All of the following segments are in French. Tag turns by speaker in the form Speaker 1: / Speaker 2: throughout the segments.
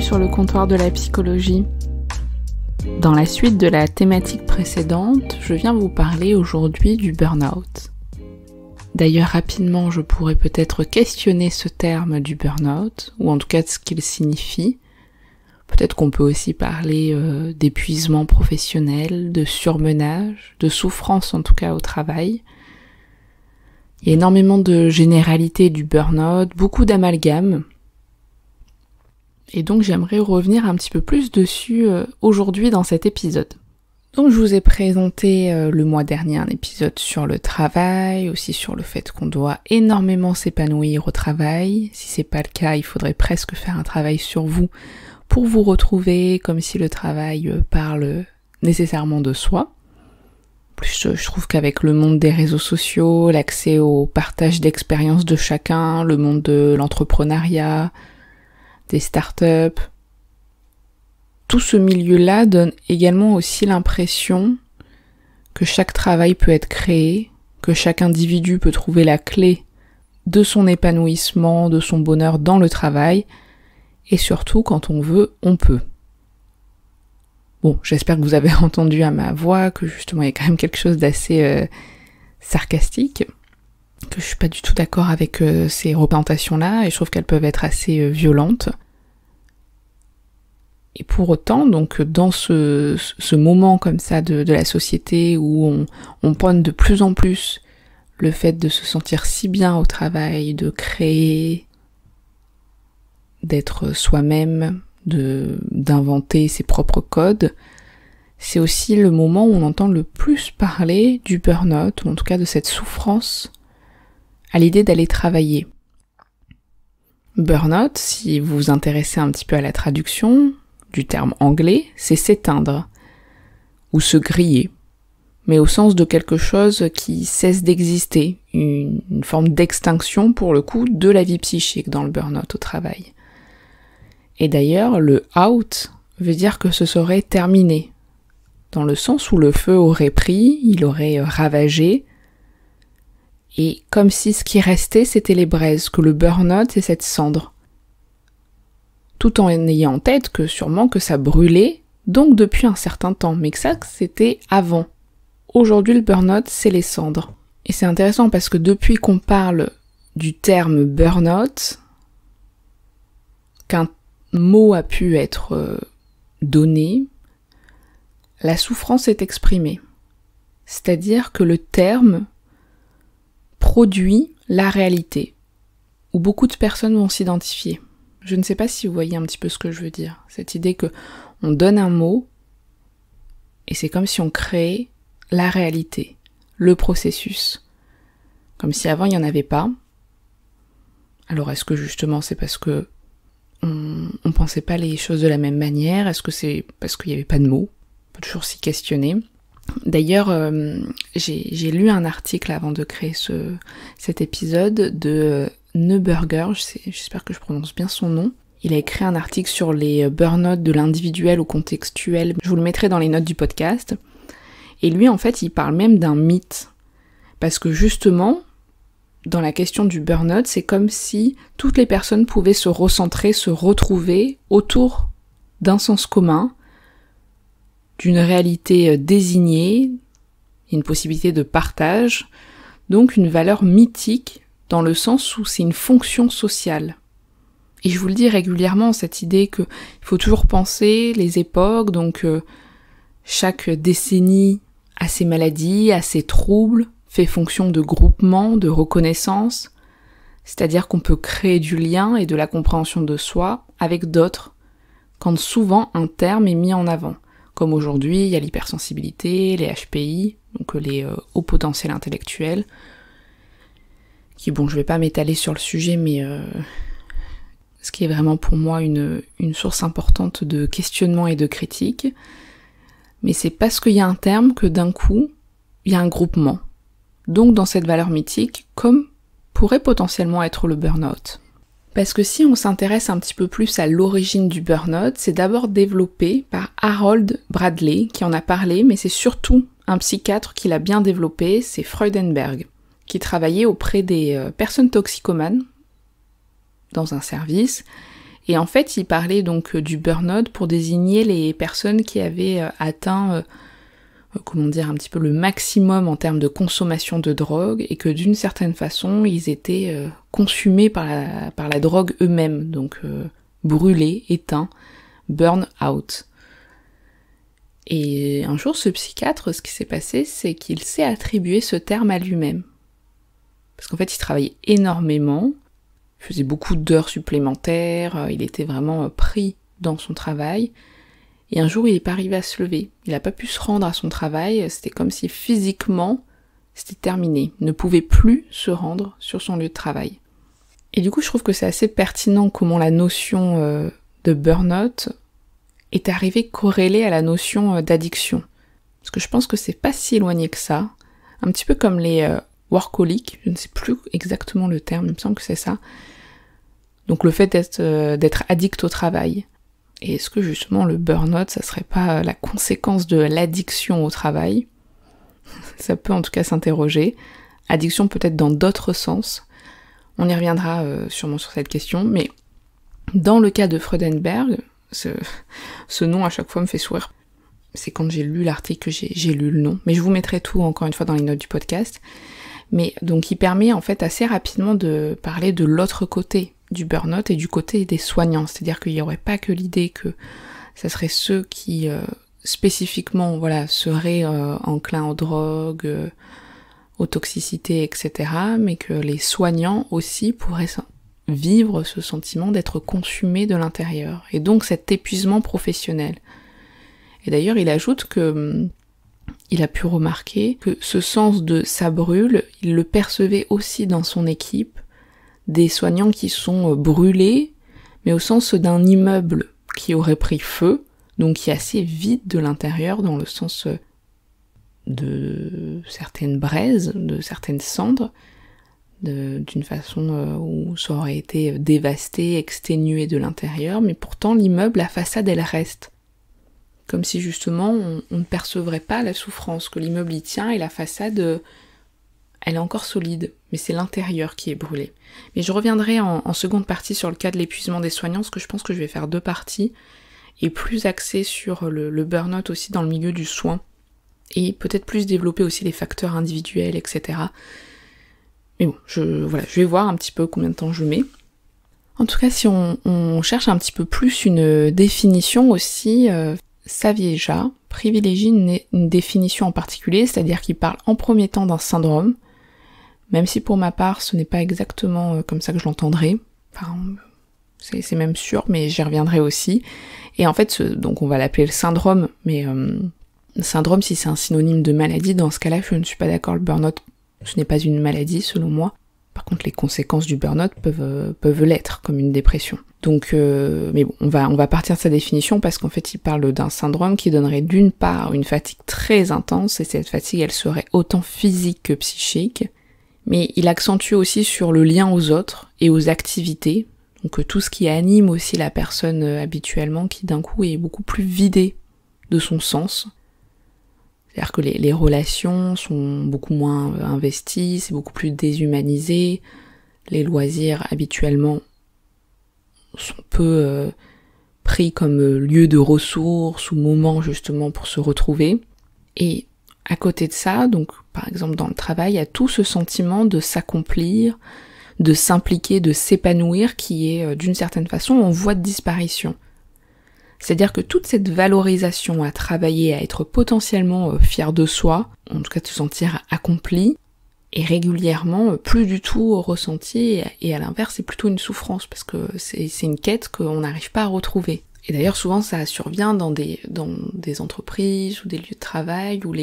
Speaker 1: sur le comptoir de la psychologie. Dans la suite de la thématique précédente, je viens vous parler aujourd'hui du burn-out. D'ailleurs, rapidement, je pourrais peut-être questionner ce terme du burn-out, ou en tout cas de ce qu'il signifie. Peut-être qu'on peut aussi parler euh, d'épuisement professionnel, de surmenage, de souffrance en tout cas au travail. Il y a énormément de généralités du burn-out, beaucoup d'amalgames, et donc j'aimerais revenir un petit peu plus dessus euh, aujourd'hui dans cet épisode. Donc je vous ai présenté euh, le mois dernier un épisode sur le travail, aussi sur le fait qu'on doit énormément s'épanouir au travail. Si c'est pas le cas, il faudrait presque faire un travail sur vous pour vous retrouver, comme si le travail euh, parle nécessairement de soi. plus, je trouve qu'avec le monde des réseaux sociaux, l'accès au partage d'expériences de chacun, le monde de l'entrepreneuriat, des startups. Tout ce milieu-là donne également aussi l'impression que chaque travail peut être créé, que chaque individu peut trouver la clé de son épanouissement, de son bonheur dans le travail, et surtout quand on veut, on peut. Bon, j'espère que vous avez entendu à ma voix que justement il y a quand même quelque chose d'assez euh, sarcastique, que je suis pas du tout d'accord avec euh, ces représentations-là, et je trouve qu'elles peuvent être assez euh, violentes. Et pour autant, donc dans ce, ce moment comme ça de, de la société où on, on prône de plus en plus le fait de se sentir si bien au travail, de créer, d'être soi-même, de d'inventer ses propres codes, c'est aussi le moment où on entend le plus parler du burn-out, ou en tout cas de cette souffrance à l'idée d'aller travailler. Burnout, si vous vous intéressez un petit peu à la traduction, du terme anglais, c'est s'éteindre ou se griller, mais au sens de quelque chose qui cesse d'exister, une, forme d'extinction pour le coup de la vie psychique dans le burn-out au travail. Et d'ailleurs, le out veut dire que ce serait terminé, dans le sens où le feu aurait pris, il aurait ravagé, et comme si ce qui restait c'était les braises, que le burn-out c'est cette cendre tout en ayant en tête que sûrement que ça brûlait, donc depuis un certain temps, mais que ça c'était avant. Aujourd'hui le burn-out c'est les cendres. Et c'est intéressant parce que depuis qu'on parle du terme burn-out, qu'un mot a pu être euh, donné, la souffrance est exprimée. C'est-à-dire que le terme produit la réalité, où beaucoup de personnes vont s'identifier. Je ne sais pas si vous voyez un petit peu ce que je veux dire. Cette idée que on donne un mot et c'est comme si on créait la réalité, le processus. Comme si avant il n'y en avait pas. Alors est-ce que justement c'est parce que on, ne pensait pas les choses de la même manière Est-ce que c'est parce qu'il n'y avait pas de mots On peut toujours s'y questionner. D'ailleurs, euh, j'ai lu un article avant de créer ce, cet épisode de Neuberger, j'espère que je prononce bien son nom. Il a écrit un article sur les euh, burn-out de l'individuel au contextuel. Je vous le mettrai dans les notes du podcast. Et lui, en fait, il parle même d'un mythe. Parce que justement, dans la question du burn-out, c'est comme si toutes les personnes pouvaient se recentrer, se retrouver autour d'un sens commun, d'une réalité euh, désignée, une possibilité de partage, donc une valeur mythique dans le sens où c'est une fonction sociale. Et je vous le dis régulièrement, cette idée qu'il faut toujours penser les époques, donc euh, chaque décennie a ses maladies, a ses troubles, fait fonction de groupement, de reconnaissance, c'est-à-dire qu'on peut créer du lien et de la compréhension de soi avec d'autres, quand souvent un terme est mis en avant. Comme aujourd'hui, il y a l'hypersensibilité, les HPI, donc euh, les euh, hauts potentiels intellectuels, qui bon je vais pas m'étaler sur le sujet mais euh, ce qui est vraiment pour moi une, une source importante de questionnement et de critique. Mais c'est parce qu'il y a un terme que d'un coup, il y a un groupement. Donc dans cette valeur mythique, comme pourrait potentiellement être le burn-out. Parce que si on s'intéresse un petit peu plus à l'origine du burn-out, c'est d'abord développé par Harold Bradley, qui en a parlé, mais c'est surtout un psychiatre qui l'a bien développé, c'est Freudenberg qui travaillait auprès des euh, personnes toxicomanes dans un service. Et en fait, il parlait donc euh, du burn-out pour désigner les personnes qui avaient euh, atteint, comment dire, un petit peu le maximum en termes de consommation de drogue et que d'une certaine façon, ils étaient consumés par la, par la drogue eux-mêmes, donc brûlés, éteints, burn-out. Et un jour, ce psychiatre, ce qui s'est passé, c'est qu'il s'est attribué ce terme à lui-même. Parce qu'en fait, il travaillait énormément, il faisait beaucoup d'heures supplémentaires, euh, il était vraiment euh, pris dans son travail. Et un jour, il n'est pas arrivé à se lever. Il n'a pas pu se rendre à son travail. C'était comme si physiquement, c'était terminé. ne pouvait plus se rendre sur son lieu de travail. Et du coup, je trouve que c'est assez pertinent comment la notion euh, de burn-out est arrivée corrélée à la notion d'addiction. Parce que je pense que c'est pas si éloigné que ça. Un petit peu comme les workaholic, je ne sais plus exactement le terme, il me semble que c'est ça. Donc le fait d'être euh, addict au travail. Et est-ce que justement le burn-out, ça serait pas euh, la conséquence de l'addiction au travail Ça peut en tout cas s'interroger. Addiction peut-être dans d'autres sens. On y reviendra euh, sûrement sur cette question, mais dans le cas de Freudenberg, ce, ce nom à chaque fois me fait sourire. C'est quand j'ai lu l'article que j'ai lu le nom. Mais je vous mettrai tout encore une fois dans les notes du podcast mais donc il permet en fait assez rapidement de parler de l'autre côté du burn-out et du côté des soignants, c'est-à-dire qu'il n'y aurait pas que l'idée que ce serait ceux qui euh, spécifiquement voilà seraient euh, enclins aux drogues, euh, aux toxicités, etc., mais que les soignants aussi pourraient vivre ce sentiment d'être consumés de l'intérieur et donc cet épuisement professionnel. Et d'ailleurs, il ajoute que hum, il a pu remarquer que ce sens de ça brûle, il le percevait aussi dans son équipe, des soignants qui sont euh, brûlés, mais au sens d'un immeuble qui aurait pris feu, donc qui est assez vide de l'intérieur dans le sens euh, de certaines braises, de certaines cendres, d'une façon euh, où ça aurait été dévasté, exténué de l'intérieur, mais pourtant l'immeuble, la façade, elle reste comme si justement on, ne percevrait pas la souffrance, que l'immeuble y tient et la façade, euh, elle est encore solide, mais c'est l'intérieur qui est brûlé. Mais je reviendrai en, seconde partie sur le cas de l'épuisement des soignants, parce que je pense que je vais faire deux parties, et plus axé sur le, burn-out aussi dans le milieu du soin, et peut-être plus développer aussi les facteurs individuels, etc. Mais bon, je, voilà, je vais voir un petit peu combien de temps je mets. En tout cas, si on, cherche un petit peu plus une définition aussi, euh, Savieja privilégie une, définition en particulier, c'est-à-dire qu'il parle en premier temps d'un syndrome, même si pour ma part ce n'est pas exactement euh, comme ça que je l'entendrai. c'est même sûr, mais j'y reviendrai aussi. Et en fait, donc on va l'appeler le syndrome, mais euh, syndrome, si c'est un synonyme de maladie, dans ce cas-là, je ne suis pas d'accord. Le burn-out, ce n'est pas une maladie, selon moi. Par contre, les conséquences du burn-out peuvent, euh, peuvent l'être, comme une dépression. Donc, euh, mais bon, on va, on va partir de sa définition parce qu'en fait, il parle d'un syndrome qui donnerait d'une part une fatigue très intense et cette fatigue, elle serait autant physique que psychique. Mais il accentue aussi sur le lien aux autres et aux activités. Donc, tout ce qui anime aussi la personne euh, habituellement qui d'un coup est beaucoup plus vidée de son sens. C'est-à-dire que les, les, relations sont beaucoup moins euh, investies, c'est beaucoup plus déshumanisé. Les loisirs habituellement sont peu euh, pris comme euh, lieu de ressources ou moment justement pour se retrouver. Et à côté de ça, donc par exemple dans le travail, il y a tout ce sentiment de s'accomplir, de s'impliquer, de s'épanouir qui est euh, d'une certaine façon en voie de disparition. C'est-à-dire que toute cette valorisation à travailler, à être potentiellement fier de soi, en tout cas de se sentir accompli, régulièrement euh, plus du tout ressenti et à l'inverse c'est plutôt une souffrance parce que c'est une quête qu'on n'arrive pas à retrouver. Et d'ailleurs souvent ça survient dans des, dans des entreprises ou des lieux de travail où il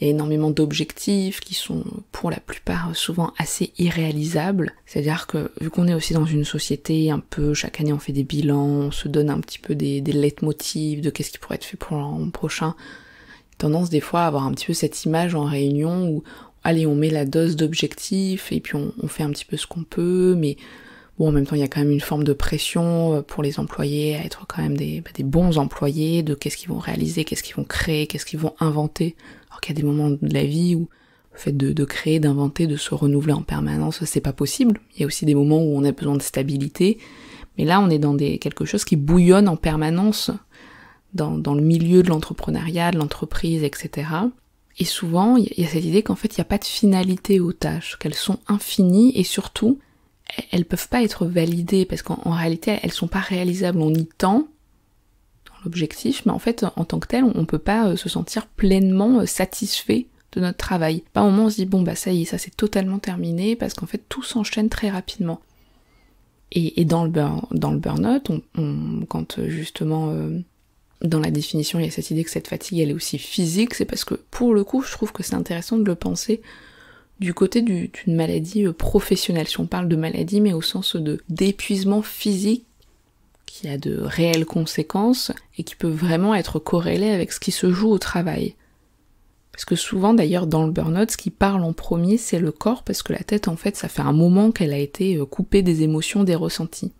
Speaker 1: y a énormément d'objectifs qui sont pour la plupart souvent assez irréalisables. C'est-à-dire que vu qu'on est aussi dans une société un peu, chaque année on fait des bilans, on se donne un petit peu des, des de qu'est-ce qui pourrait être fait pour l'an prochain, tendance des fois à avoir un petit peu cette image en réunion où allez, on met la dose d'objectifs et puis on, fait un petit peu ce qu'on peut, mais bon, en même temps, il y a quand même une forme de pression euh, pour les employés à être quand même bah, des, bons employés, de qu'est-ce qu'ils vont réaliser, qu'est-ce qu'ils vont créer, qu'est-ce qu'ils vont inventer. Alors qu'il y a des moments de la vie où le fait de, créer, d'inventer, de se renouveler en permanence, c'est pas possible. Il y a aussi des moments où on a besoin de stabilité, mais là, on est dans des, quelque chose qui bouillonne en permanence. Dans, dans le milieu de l'entrepreneuriat, de l'entreprise, etc. Et souvent, il y a cette idée qu'en fait, il n'y a pas de finalité aux tâches, qu'elles sont infinies et surtout, elles ne peuvent pas être validées parce qu'en réalité, elles ne sont pas réalisables. On y tend dans l'objectif, mais en fait, en tant que tel, on ne peut pas euh, se sentir pleinement euh, satisfait de notre travail. Pas au moment on se dit bon bah ça y est, ça c'est totalement terminé parce qu'en fait tout s'enchaîne très rapidement. Et, dans le burn, out quand euh, justement dans la définition, il y a cette idée que cette fatigue, elle est aussi physique, c'est parce que pour le coup, je trouve que c'est intéressant de le penser du côté d'une maladie euh, professionnelle, si on parle de maladie, mais au sens de d'épuisement physique qui a de réelles conséquences et qui peut vraiment être corrélé avec ce qui se joue au travail. Parce que souvent d'ailleurs dans le burn-out, ce qui parle en premier, c'est le corps, parce que la tête en fait, ça fait un moment qu'elle a été euh, coupée des émotions, des ressentis.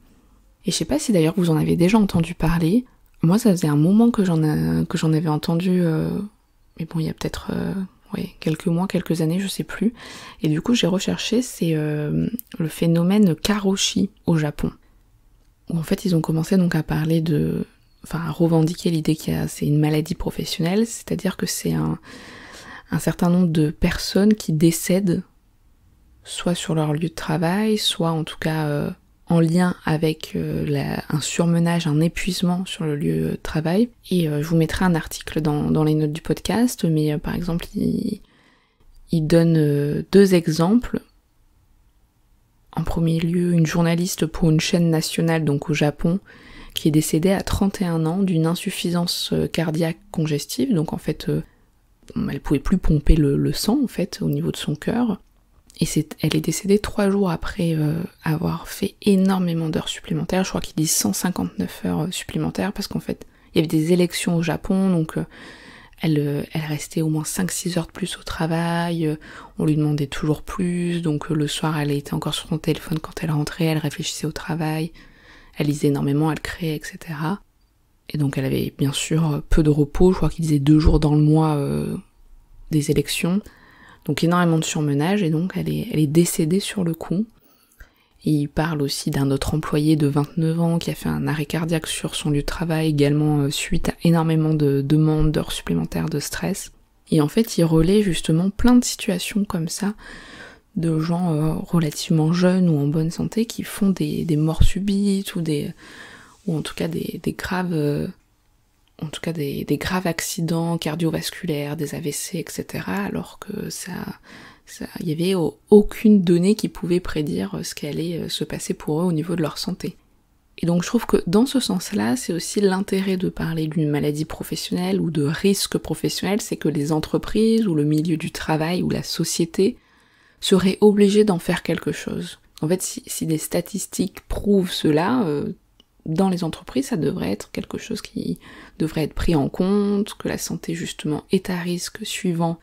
Speaker 1: Et je sais pas si d'ailleurs vous en avez déjà entendu parler, moi, ça faisait un moment que j'en avais entendu, euh, mais bon, il y a peut-être euh, quelques mois, quelques années, je sais plus. Et du coup, j'ai recherché, c'est euh, le phénomène karoshi au Japon. Où en fait, ils ont commencé donc à parler de. Enfin, à revendiquer l'idée que c'est une maladie professionnelle, c'est-à-dire que c'est un, un certain nombre de personnes qui décèdent, soit sur leur lieu de travail, soit en tout cas en lien avec euh, un surmenage, un épuisement sur le lieu de travail. Et euh, je vous mettrai un article dans, les notes du podcast, mais euh, par exemple, il, donne deux exemples. En premier lieu, une journaliste pour une chaîne nationale, donc au Japon, qui est décédée à 31 ans d'une insuffisance cardiaque congestive, donc en fait, elle pouvait plus pomper le, le sang en fait au niveau de son cœur. Et elle est décédée trois jours après euh, avoir fait énormément d'heures supplémentaires. Je crois qu'ils disent 159 heures euh, supplémentaires parce qu'en fait, il y avait des élections au Japon, donc euh, elle, restait au moins 5-6 heures de plus au travail. on lui demandait toujours plus, donc le soir, elle était encore sur son téléphone quand elle rentrait, elle réfléchissait au travail, elle lisait énormément, elle créait, etc. Et donc elle avait bien sûr peu de repos, je crois qu'il disait deux jours dans le mois des élections. Donc énormément de surmenage et donc elle est, décédée sur le coup. il parle aussi d'un autre employé de 29 ans qui a fait un arrêt cardiaque sur son lieu de travail également euh, suite à énormément de demandes d'heures supplémentaires de stress. Et en fait, il relaie justement plein de situations comme ça de gens euh, relativement jeunes ou en bonne santé qui font des, morts subites ou des ou en tout cas des, des graves euh, en tout cas des, graves accidents cardiovasculaires, des AVC, etc. Alors que ça, il y avait aucune donnée qui pouvait prédire euh, ce qui allait euh, se passer pour eux au niveau de leur santé. Et donc je trouve que dans ce sens-là, c'est aussi l'intérêt de parler d'une maladie professionnelle ou de risque professionnel, c'est que les entreprises ou le milieu du travail ou la société seraient obligées d'en faire quelque chose. En fait, si, des statistiques prouvent cela, euh, dans les entreprises, ça devrait être quelque chose qui devrait être pris en compte, que la santé justement est à risque suivant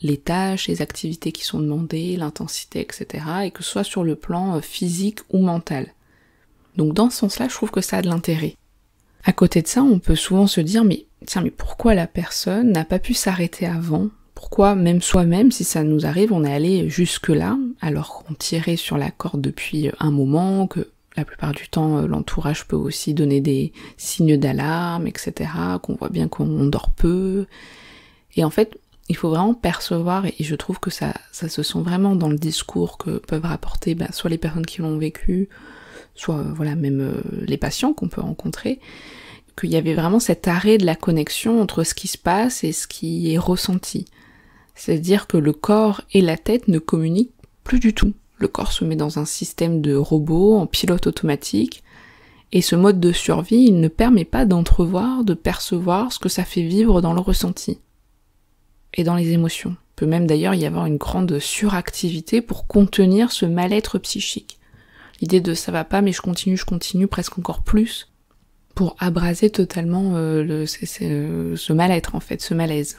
Speaker 1: les tâches, les activités qui sont demandées, l'intensité, etc. et que ce soit sur le plan euh, physique ou mental. Donc dans ce sens-là, je trouve que ça a de l'intérêt. À côté de ça, on peut souvent se dire mais tiens, mais pourquoi la personne n'a pas pu s'arrêter avant Pourquoi même soi-même, si ça nous arrive, on est allé jusque-là alors qu'on tirait sur la corde depuis un moment, que la plupart du temps, euh, l'entourage peut aussi donner des signes d'alarme, etc., qu'on voit bien qu'on dort peu. Et en fait, il faut vraiment percevoir, et je trouve que ça, ça se sent vraiment dans le discours que peuvent rapporter ben, soit les personnes qui l'ont vécu, soit euh, voilà, même euh, les patients qu'on peut rencontrer, qu'il y avait vraiment cet arrêt de la connexion entre ce qui se passe et ce qui est ressenti. C'est-à-dire que le corps et la tête ne communiquent plus du tout. Le corps se met dans un système de robots en pilote automatique, et ce mode de survie, il ne permet pas d'entrevoir, de percevoir ce que ça fait vivre dans le ressenti et dans les émotions. Il peut même d'ailleurs y avoir une grande suractivité pour contenir ce mal-être psychique. L'idée de ça va pas, mais je continue, je continue presque encore plus pour abraser totalement euh, le, euh, ce mal-être en fait, ce malaise.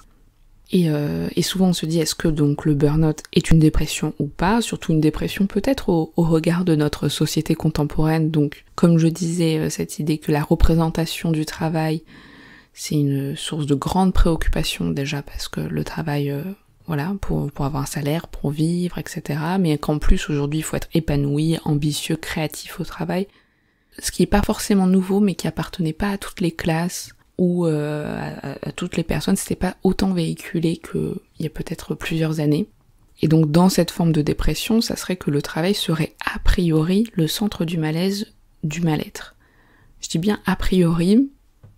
Speaker 1: Euh, et, souvent on se dit est-ce que donc le burn-out est une dépression ou pas, surtout une dépression peut-être au, regard de notre société contemporaine. Donc comme je disais, euh, cette idée que la représentation du travail c'est une source de grande préoccupation déjà parce que le travail, euh, voilà, pour, pour avoir un salaire, pour vivre, etc. Mais qu'en plus aujourd'hui il faut être épanoui, ambitieux, créatif au travail, ce qui n'est pas forcément nouveau mais qui appartenait pas à toutes les classes ou euh, à, toutes les personnes, c'était pas autant véhiculé qu'il y a peut-être plusieurs années. Et donc dans cette forme de dépression, ça serait que le travail serait a priori le centre du malaise, du mal-être. Je dis bien a priori,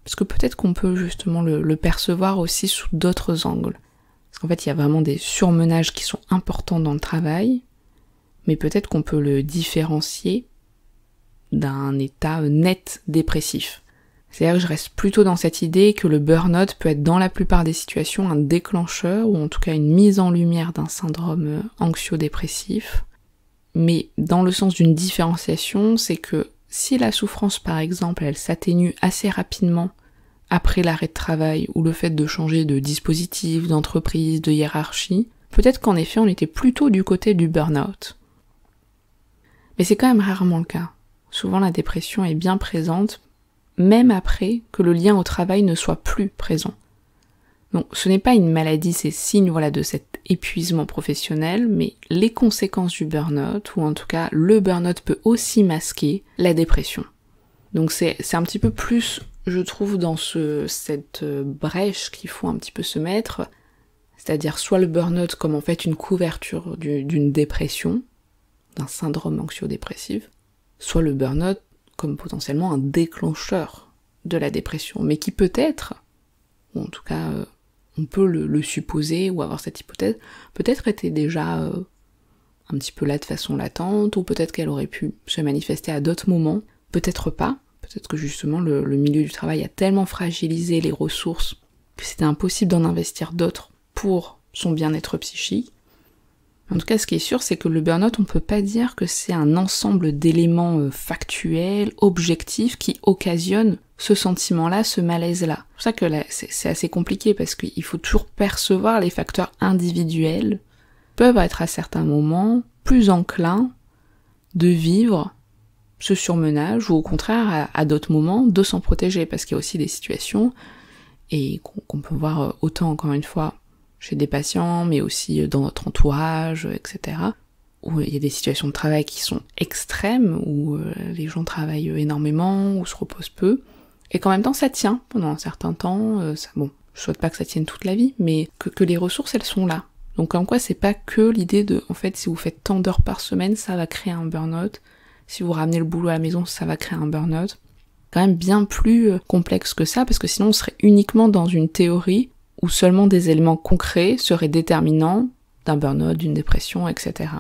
Speaker 1: parce que peut-être qu'on peut justement le percevoir aussi sous d'autres angles. Parce qu'en fait, il y a vraiment des surmenages qui sont importants dans le travail, mais peut-être qu'on peut le différencier d'un état net dépressif. C'est-à-dire que je reste plutôt dans cette idée que le burn-out peut être dans la plupart des situations un déclencheur ou en tout cas une mise en lumière d'un syndrome euh, anxio-dépressif. Mais dans le sens d'une différenciation, c'est que si la souffrance par exemple elle s'atténue assez rapidement après l'arrêt de travail ou le fait de changer de dispositif, d'entreprise, de hiérarchie, peut-être qu'en effet on était plutôt du côté du burn-out. Mais c'est quand même rarement le cas. Souvent la dépression est bien présente même après que le lien au travail ne soit plus présent. Donc ce n'est pas une maladie, c'est signe voilà, de cet épuisement professionnel, mais les conséquences du burn-out, ou en tout cas le burn-out peut aussi masquer la dépression. Donc c'est un petit peu plus, je trouve, dans ce, cette euh, brèche qu'il faut un petit peu se mettre, c'est-à-dire soit le burn-out comme en fait une couverture d'une dépression, d'un syndrome anxio-dépressif, soit le burn-out comme potentiellement un déclencheur de la dépression, mais qui peut-être, ou en tout cas euh, on peut le, supposer ou avoir cette hypothèse, peut-être était déjà euh, un petit peu là de façon latente, ou peut-être qu'elle aurait pu se manifester à d'autres moments, peut-être pas, peut-être que justement le milieu du travail a tellement fragilisé les ressources que c'était impossible d'en investir d'autres pour son bien-être psychique, en tout cas, ce qui est sûr, c'est que le burn-out, on peut pas dire que c'est un ensemble d'éléments euh, factuels, objectifs, qui occasionnent ce sentiment-là, ce malaise-là. C'est pour ça que c'est assez compliqué, parce qu'il faut toujours percevoir les facteurs individuels, peuvent être à certains moments plus enclins de vivre ce surmenage, ou au contraire, à, d'autres moments, de s'en protéger, parce qu'il y a aussi des situations, et qu'on peut voir euh, autant, encore une fois, chez des patients, mais aussi euh, dans notre entourage, etc. Où euh, il y a des situations de travail qui sont extrêmes, où euh, les gens travaillent énormément, où se reposent peu, et qu'en même temps ça tient pendant un certain temps. Ça, bon, je souhaite pas que ça tienne toute la vie, mais que, les ressources elles sont là. Donc en quoi c'est pas que l'idée de, en fait, si vous faites tant d'heures par semaine, ça va créer un burn-out. Si vous ramenez le boulot à la maison, ça va créer un burn-out. Quand même bien plus complexe que ça, parce que sinon on serait uniquement dans une théorie où seulement des éléments concrets seraient déterminants d'un burn-out, d'une dépression, etc.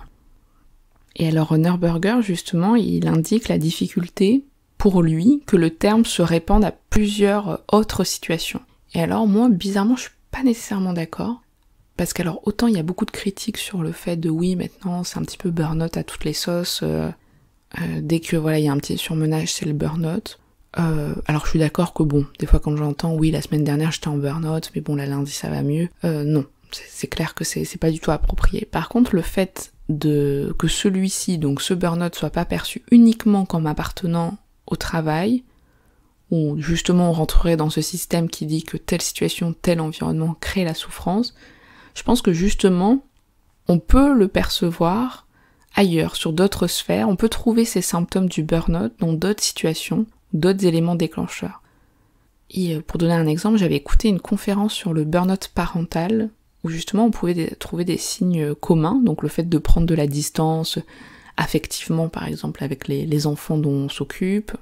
Speaker 1: Et alors Burger, justement, il indique la difficulté pour lui que le terme se répande à plusieurs autres situations. Et alors moi, bizarrement, je suis pas nécessairement d'accord. Parce qu'alors autant il y a beaucoup de critiques sur le fait de oui maintenant c'est un petit peu burn-out à toutes les sauces, euh, euh, dès que voilà il y a un petit surmenage c'est le burn-out. Euh, alors je suis d'accord que bon, des fois quand j'entends oui la semaine dernière j'étais en burn-out, mais bon la lundi ça va mieux, euh, non, c'est clair que c'est pas du tout approprié. Par contre le fait de que celui-ci, donc ce burn-out, soit pas perçu uniquement comme appartenant au travail, où justement on rentrerait dans ce système qui dit que telle situation, tel environnement crée la souffrance, je pense que justement on peut le percevoir ailleurs, sur d'autres sphères, on peut trouver ces symptômes du burn-out dans d'autres situations, d'autres éléments déclencheurs. Et euh, pour donner un exemple, j'avais écouté une conférence sur le burn-out parental, où justement on pouvait trouver des signes euh, communs, donc le fait de prendre de la distance affectivement par exemple avec les, enfants dont on s'occupe,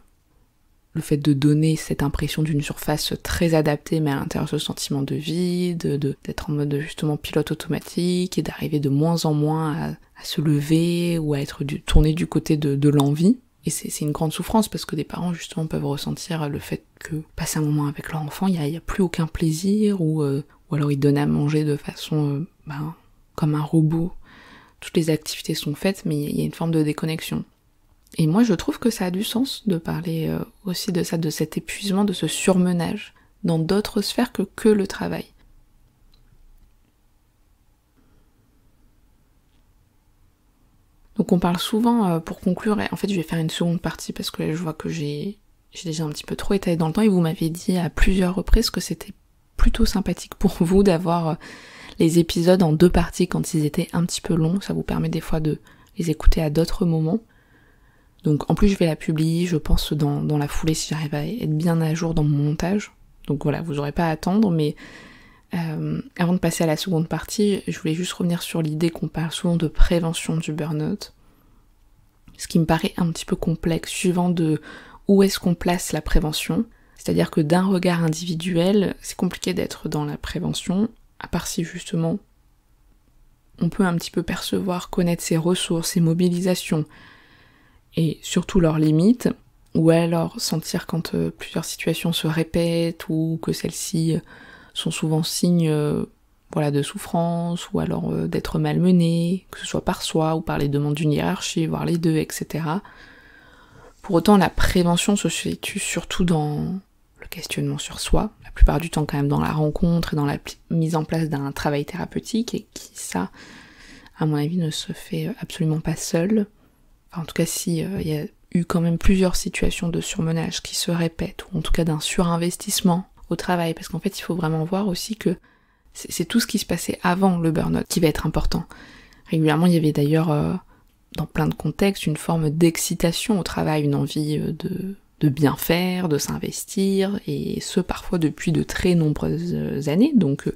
Speaker 1: le fait de donner cette impression d'une surface très adaptée mais à l'intérieur ce sentiment de vide, d'être en mode justement pilote automatique et d'arriver de moins en moins à, se lever ou à être tourné du côté de, de l'envie. Et c'est une grande souffrance parce que des parents justement peuvent ressentir le fait que passer un moment avec leur enfant, il n'y a, y a, plus aucun plaisir ou, euh, ou alors ils donnent à manger de façon euh, ben, comme un robot. Toutes les activités sont faites mais il y a une forme de déconnexion. Et moi je trouve que ça a du sens de parler euh, aussi de ça, de cet épuisement, de ce surmenage dans d'autres sphères que que le travail. Donc on parle souvent, euh, pour conclure, en fait je vais faire une seconde partie parce que je vois que j'ai déjà un petit peu trop étalé dans le temps et vous m'avez dit à plusieurs reprises que c'était plutôt sympathique pour vous d'avoir euh, les épisodes en deux parties quand ils étaient un petit peu longs, ça vous permet des fois de les écouter à d'autres moments. Donc en plus je vais la publier, je pense dans, dans la foulée si j'arrive à être bien à jour dans mon montage. Donc voilà, vous n'aurez pas à attendre, mais euh, avant de passer à la seconde partie, je voulais juste revenir sur l'idée qu'on parle souvent de prévention du burn-out, ce qui me paraît un petit peu complexe suivant de où est-ce qu'on place la prévention. C'est-à-dire que d'un regard individuel, c'est compliqué d'être dans la prévention, à part si justement on peut un petit peu percevoir, connaître ses ressources, ses mobilisations et surtout leurs limites, ou alors sentir quand euh, plusieurs situations se répètent ou que celles-ci euh, sont souvent signes euh, voilà, de souffrance ou alors euh, d'être malmené, que ce soit par soi ou par les demandes d'une hiérarchie, voire les deux, etc. Pour autant, la prévention se situe surtout dans le questionnement sur soi, la plupart du temps quand même dans la rencontre et dans la mise en place d'un travail thérapeutique, et qui ça, à mon avis, ne se fait euh, absolument pas seul. en tout cas, s'il il y a eu quand même plusieurs situations de surmenage qui se répètent, ou en tout cas d'un surinvestissement travail, parce qu'en fait, il faut vraiment voir aussi que c'est tout ce qui se passait avant le burn-out qui va être important. Régulièrement, il y avait d'ailleurs, euh, dans plein de contextes, une forme d'excitation au travail, une envie euh, de, de bien faire, de s'investir, et ce parfois depuis de très nombreuses euh, années. Donc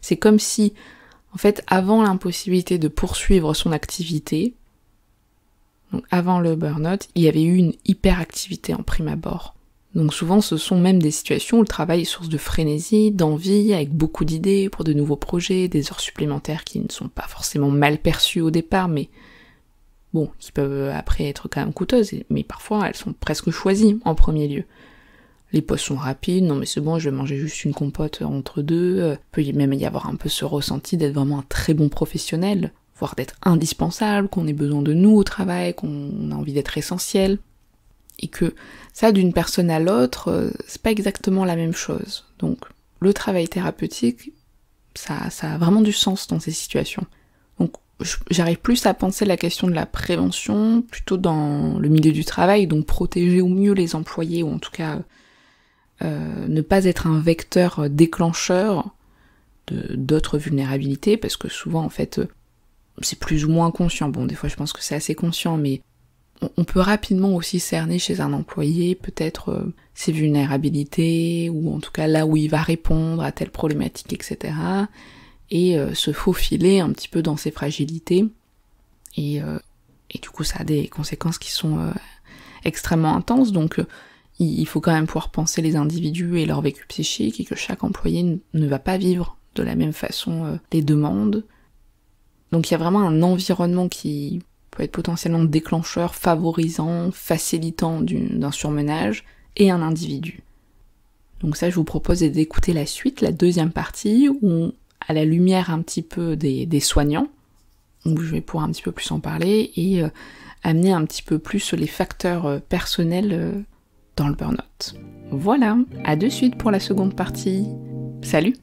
Speaker 1: c'est comme si, en fait, avant l'impossibilité de poursuivre son activité, avant le burn-out, il y avait eu une hyperactivité en prime abord. Donc souvent ce sont même des situations où le travail est source de frénésie, d'envie, avec beaucoup d'idées pour de nouveaux projets, des heures supplémentaires qui ne sont pas forcément mal perçues au départ, mais bon, qui peuvent après être quand même coûteuses, mais parfois elles sont presque choisies en premier lieu. Les poissons rapides, non mais c'est bon, je vais manger juste une compote entre deux, euh, peut même y avoir un peu ce ressenti d'être vraiment un très bon professionnel, voire d'être indispensable, qu'on ait besoin de nous au travail, qu'on a envie d'être essentiel, et que ça, d'une personne à l'autre, euh, c'est pas exactement la même chose. Donc, le travail thérapeutique, ça, ça a vraiment du sens dans ces situations. Donc, j'arrive plus à penser la question de la prévention plutôt dans le milieu du travail, donc protéger au mieux les employés, ou en tout cas euh, ne pas être un vecteur déclencheur d'autres vulnérabilités, parce que souvent, en fait, euh, c'est plus ou moins conscient. Bon, des fois, je pense que c'est assez conscient, mais on peut rapidement aussi cerner chez un employé peut-être euh, ses vulnérabilités ou en tout cas là où il va répondre à telle problématique, etc. Et euh, se faufiler un petit peu dans ses fragilités. Et, euh, et du coup, ça a des conséquences qui sont extrêmement intenses. Donc, il faut quand même pouvoir penser les individus et leur vécu psychique et que chaque employé ne va pas vivre de la même façon les demandes. Donc, il y a vraiment un environnement qui peut être potentiellement déclencheur, favorisant, facilitant d'un surmenage, et un individu. Donc ça, je vous propose d'écouter la suite, la deuxième partie, où à la lumière un petit peu des, soignants, où je vais pouvoir un petit peu plus en parler, et euh, amener un petit peu plus les facteurs euh, personnels euh, dans le burn-out. Voilà, à de suite pour la seconde partie. Salut